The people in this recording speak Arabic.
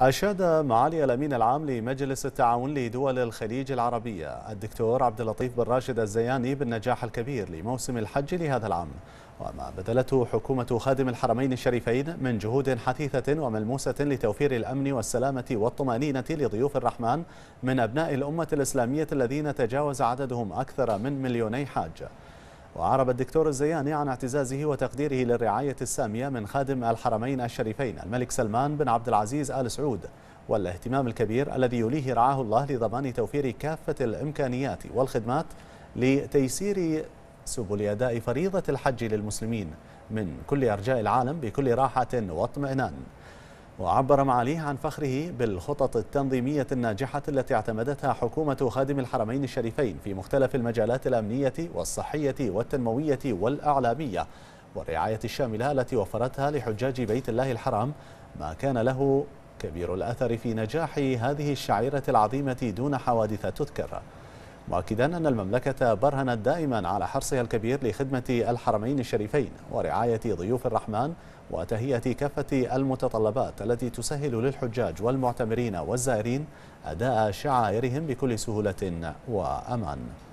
أشاد معالي الأمين العام لمجلس التعاون لدول الخليج العربية الدكتور عبد اللطيف بن راشد الزياني بالنجاح الكبير لموسم الحج لهذا العام وما بذلته حكومة خادم الحرمين الشريفين من جهود حثيثة وملموسة لتوفير الأمن والسلامة والطمأنينة لضيوف الرحمن من أبناء الأمة الإسلامية الذين تجاوز عددهم أكثر من مليوني حاج وأعرب الدكتور الزياني عن اعتزازه وتقديره للرعاية السامية من خادم الحرمين الشريفين الملك سلمان بن عبد العزيز آل سعود والاهتمام الكبير الذي يوليه رعاه الله لضمان توفير كافة الإمكانيات والخدمات لتيسير سبل أداء فريضة الحج للمسلمين من كل أرجاء العالم بكل راحة واطمئنان وعبر معاليه عن فخره بالخطط التنظيمية الناجحة التي اعتمدتها حكومة خادم الحرمين الشريفين في مختلف المجالات الأمنية والصحية والتنموية والأعلامية والرعاية الشاملة التي وفرتها لحجاج بيت الله الحرام ما كان له كبير الأثر في نجاح هذه الشعيرة العظيمة دون حوادث تذكر مؤكدا أن المملكة برهنت دائما على حرصها الكبير لخدمة الحرمين الشريفين ورعاية ضيوف الرحمن وتهيئة كافة المتطلبات التي تسهل للحجاج والمعتمرين والزائرين أداء شعائرهم بكل سهولة وأمان